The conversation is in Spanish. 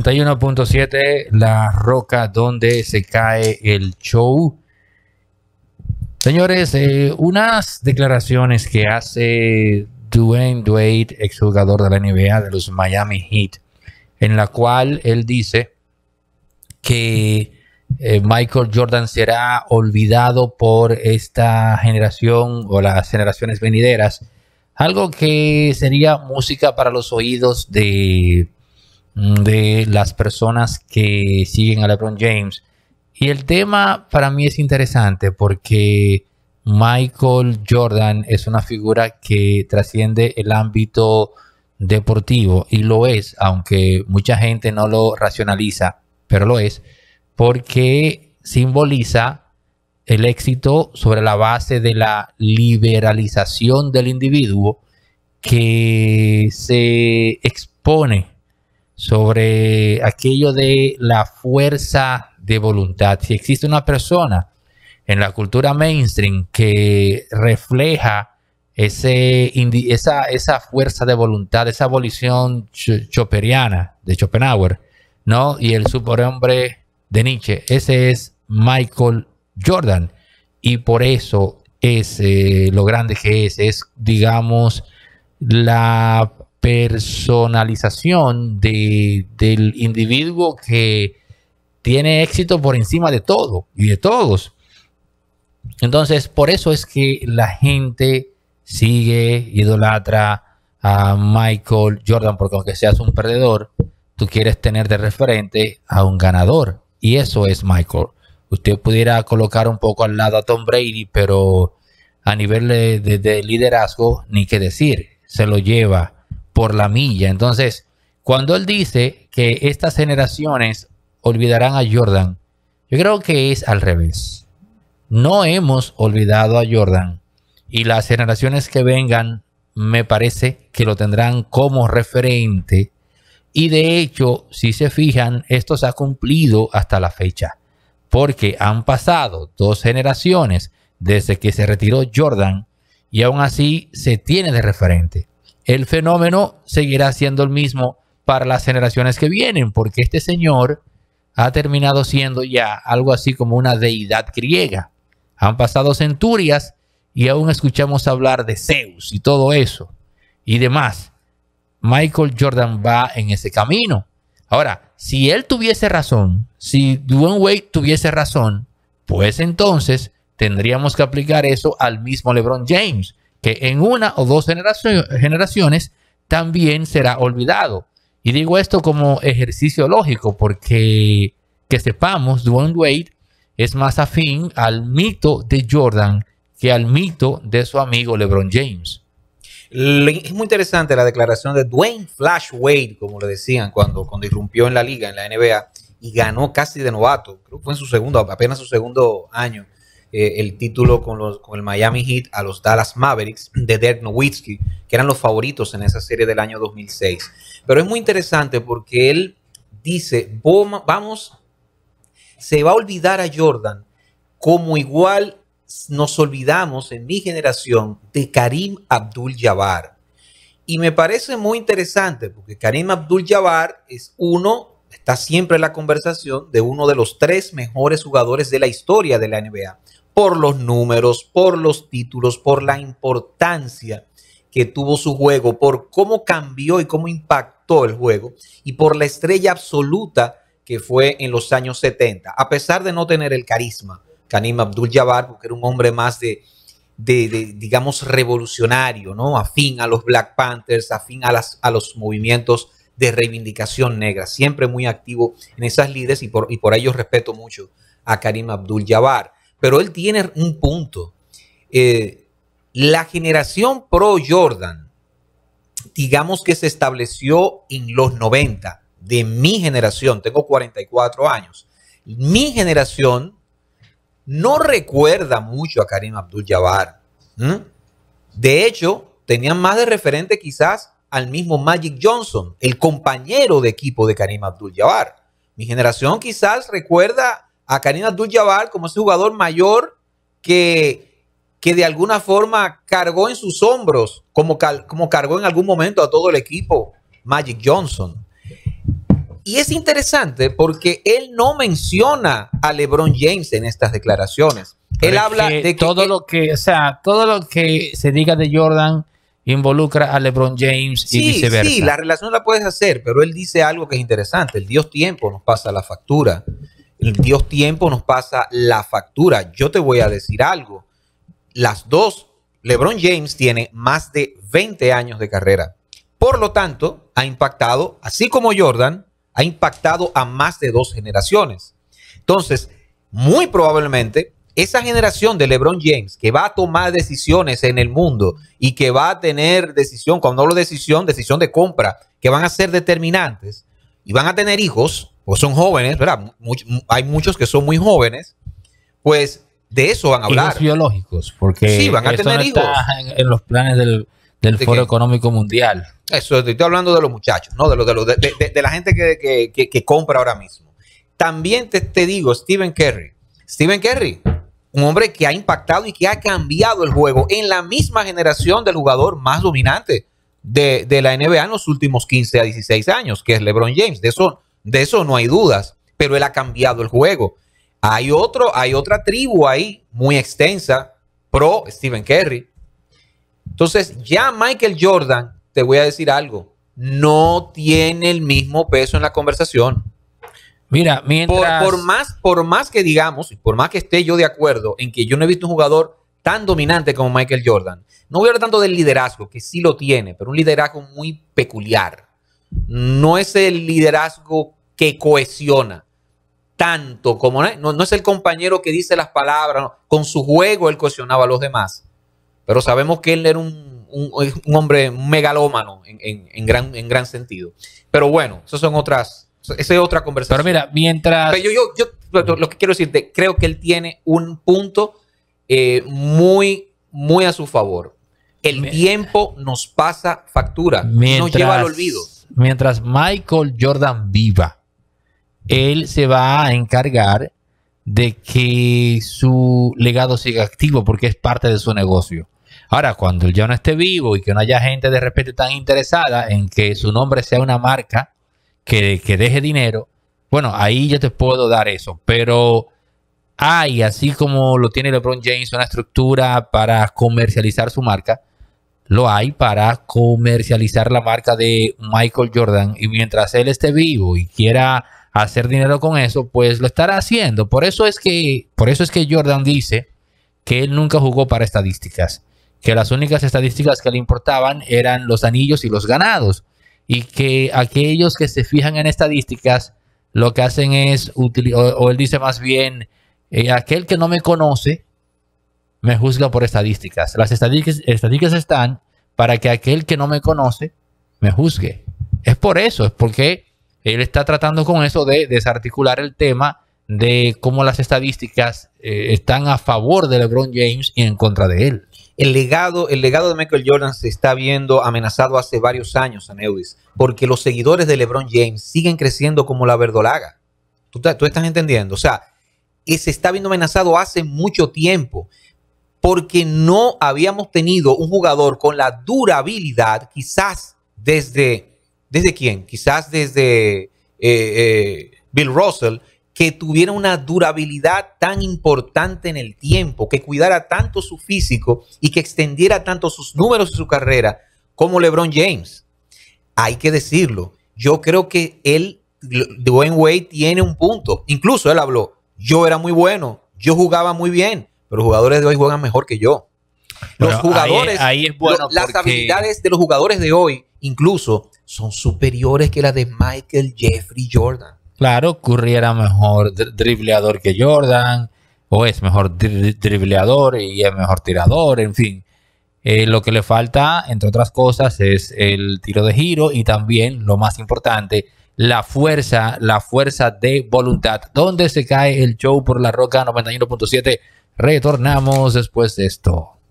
91.7 La Roca, donde se cae el show. Señores, eh, unas declaraciones que hace Dwayne Dwayne, exjugador de la NBA de los Miami Heat, en la cual él dice que eh, Michael Jordan será olvidado por esta generación o las generaciones venideras. Algo que sería música para los oídos de de las personas que siguen a LeBron James. Y el tema para mí es interesante porque Michael Jordan es una figura que trasciende el ámbito deportivo y lo es, aunque mucha gente no lo racionaliza, pero lo es, porque simboliza el éxito sobre la base de la liberalización del individuo que se expone sobre aquello de la fuerza de voluntad. Si existe una persona en la cultura mainstream que refleja esa, fuerza de voluntad, esa abolición choperiana de Schopenhauer, ¿no? Y el superhombre de Nietzsche, ese es Michael Jordan. Y por eso es eh, lo grande que es, es, digamos, la personalización del individuo que tiene éxito por encima de todo y de todos. Entonces, por eso es que la gente sigue, idolatra a Michael Jordan, porque aunque seas un perdedor, tú quieres tener de referente a un ganador. Y eso es Michael. Usted pudiera colocar un poco al lado a Tom Brady, pero a nivel de, liderazgo, ni qué decir, se lo lleva por la milla. Entonces, cuando él dice que estas generaciones olvidarán a Jordan, yo creo que es al revés. No hemos olvidado a Jordan y las generaciones que vengan me parece que lo tendrán como referente y de hecho, si se fijan, esto se ha cumplido hasta la fecha porque han pasado dos generaciones desde que se retiró Jordan y aún así se tiene de referente el fenómeno seguirá siendo el mismo para las generaciones que vienen, porque este señor ha terminado siendo ya algo así como una deidad griega. Han pasado centurias y aún escuchamos hablar de Zeus y todo eso y demás. Michael Jordan va en ese camino. Ahora, si él tuviese razón, si Dwayne Wade tuviese razón, pues entonces tendríamos que aplicar eso al mismo LeBron James que en una o dos generaciones también será olvidado. Y digo esto como ejercicio lógico, porque que sepamos, Dwayne Wade es más afín al mito de Jordan que al mito de su amigo LeBron James. Es muy interesante la declaración de Dwayne Flash Wade, como le decían cuando, cuando irrumpió en la liga, en la NBA, y ganó casi de novato, creo que fue en su segundo, apenas su segundo año. Eh, el título con, los, con el Miami Heat a los Dallas Mavericks de Dirk Nowitzki, que eran los favoritos en esa serie del año 2006. Pero es muy interesante porque él dice, vamos, se va a olvidar a Jordan como igual nos olvidamos en mi generación de Karim Abdul Jabbar. Y me parece muy interesante porque Karim Abdul Jabbar es uno, está siempre en la conversación de uno de los tres mejores jugadores de la historia de la NBA por los números, por los títulos, por la importancia que tuvo su juego, por cómo cambió y cómo impactó el juego y por la estrella absoluta que fue en los años 70, a pesar de no tener el carisma Karim Abdul Jabbar, porque era un hombre más de, de, digamos, revolucionario, ¿no? Afín a los Black Panthers, afín a, a los movimientos de reivindicación negra, siempre muy activo en esas líderes y por, y por ello respeto mucho a Karim Abdul Jabbar. Pero él tiene un punto. Eh, la generación pro Jordan, digamos que se estableció en los 90 de mi generación, tengo 44 años. Mi generación no recuerda mucho a Karim Abdul Jabbar. De hecho, tenían más de referente quizás al mismo Magic Johnson, el compañero de equipo de Karim Abdul Jabbar. Mi generación quizás recuerda a Karina abdul como ese jugador mayor que, de alguna forma cargó en sus hombros, como, como cargó en algún momento a todo el equipo Magic Johnson. Y es interesante porque él no menciona a LeBron James en estas declaraciones. Él habla de que todo lo que, sea, todo lo que se diga de Jordan involucra a LeBron James y viceversa. Sí, la relación la puedes hacer, pero él dice algo que es interesante. El Dios tiempo nos pasa la factura. Dios tiempo nos pasa la factura. Yo te voy a decir algo. Las dos, LeBron James tiene más de 20 años de carrera. Por lo tanto, ha impactado, así como Jordan, ha impactado a más de dos generaciones. Entonces, muy probablemente, esa generación de LeBron James que va a tomar decisiones en el mundo y que va a tener decisión, cuando hablo de decisión, decisión de compra, que van a ser determinantes y van a tener hijos, o son jóvenes, ¿verdad? hay muchos que son muy jóvenes, pues de eso van a hablar. Hijos biológicos, porque sí, van a tener hijos. Está en, los planes del, Foro Económico Mundial. Eso, estoy hablando de los muchachos, ¿no? De, de, la gente que, compra ahora mismo. También te, digo, Stephen Kerry. Stephen Kerry, un hombre que ha impactado y que ha cambiado el juego en la misma generación del jugador más dominante de, la NBA en los últimos 15 a 16 años, que es LeBron James. De eso de eso no hay dudas, pero él ha cambiado el juego. Hay, otro, hay otra tribu ahí muy extensa, pro Stephen Curry. Entonces, ya Michael Jordan, te voy a decir algo, no tiene el mismo peso en la conversación. Mira, mientras... por, más, por más que digamos, por más que esté yo de acuerdo en que yo no he visto un jugador tan dominante como Michael Jordan, no voy a hablar tanto del liderazgo, que sí lo tiene, pero un liderazgo muy peculiar no es el liderazgo que cohesiona tanto como no, es el compañero que dice las palabras, con su juego él cohesionaba a los demás, pero sabemos que él era un, hombre megalómano en, gran, sentido. Pero bueno, esas son otras, esa es otra conversación. Pero mira, mientras... yo, lo que quiero decirte, creo que él tiene un punto eh, muy, muy a su favor. El tiempo nos pasa factura, nos lleva al olvido mientras Michael Jordan viva, él se va a encargar de que su legado siga activo porque es parte de su negocio. Ahora, cuando él ya no esté vivo y que no haya gente de repente tan interesada en que su nombre sea una marca que, que deje dinero, bueno, ahí yo te puedo dar eso, pero hay, así como lo tiene LeBron James, una estructura para comercializar su marca, lo hay para comercializar la marca de Michael Jordan y mientras él esté vivo y quiera hacer dinero con eso, pues lo estará haciendo. Por eso es que, por eso es que Jordan dice que él nunca jugó para estadísticas, que las únicas estadísticas que le importaban eran los anillos y los ganados y que aquellos que se fijan en estadísticas lo que hacen es, o, o él dice más bien, eh, aquel que no me conoce me juzga por estadísticas. Las estadísticas, están para que aquel que no me conoce me juzgue. Es por eso, es porque él está tratando con eso de desarticular el tema de cómo las estadísticas eh, están a favor de LeBron James y en contra de él. El legado, el legado de Michael Jordan se está viendo amenazado hace varios años, Aneudis, porque los seguidores de LeBron James siguen creciendo como la verdolaga. tú estás entendiendo? O sea, eh, se está viendo amenazado hace mucho tiempo porque no habíamos tenido un jugador con la durabilidad, quizás desde, ¿desde quién? Quizás desde eh, eh, Bill Russell, que tuviera una durabilidad tan importante en el tiempo, que cuidara tanto su físico y que extendiera tanto sus números y su carrera como LeBron James. Hay que decirlo, yo creo que él, Dwayne Wade, tiene un punto. Incluso él habló, yo era muy bueno, yo jugaba muy bien pero los jugadores de hoy juegan mejor que yo. Los jugadores, las habilidades de los jugadores de hoy, incluso, son superiores que las de Michael Jeffrey Jordan. Claro, Curry era mejor dribleador que Jordan, o es mejor dribleador y es mejor tirador, en fin. Eh, lo que le falta, entre otras cosas, es el tiro de giro y también, lo más importante, la fuerza, la fuerza de voluntad. ¿Dónde se cae el show por la roca 91.7? Retornamos después de esto.